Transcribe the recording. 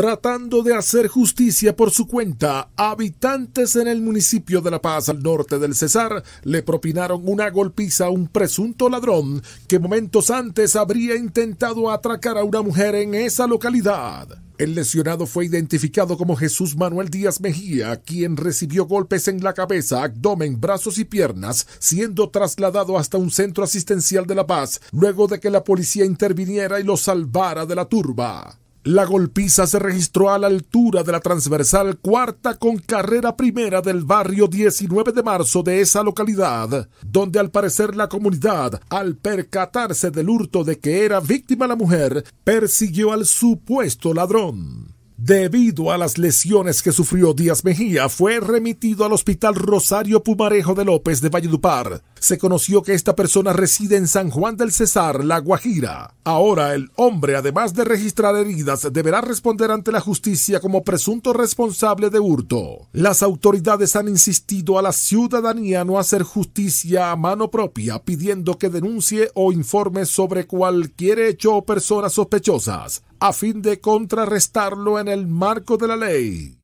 tratando de hacer justicia por su cuenta, habitantes en el municipio de La Paz al norte del Cesar le propinaron una golpiza a un presunto ladrón que momentos antes habría intentado atracar a una mujer en esa localidad. El lesionado fue identificado como Jesús Manuel Díaz Mejía, quien recibió golpes en la cabeza, abdomen, brazos y piernas, siendo trasladado hasta un centro asistencial de La Paz, luego de que la policía interviniera y lo salvara de la turba. La golpiza se registró a la altura de la transversal cuarta con carrera primera del barrio 19 de marzo de esa localidad, donde al parecer la comunidad, al percatarse del hurto de que era víctima la mujer, persiguió al supuesto ladrón. Debido a las lesiones que sufrió Díaz Mejía, fue remitido al Hospital Rosario Pumarejo de López de Valledupar, se conoció que esta persona reside en San Juan del Cesar, La Guajira. Ahora el hombre, además de registrar heridas, deberá responder ante la justicia como presunto responsable de hurto. Las autoridades han insistido a la ciudadanía no hacer justicia a mano propia, pidiendo que denuncie o informe sobre cualquier hecho o personas sospechosas, a fin de contrarrestarlo en el marco de la ley.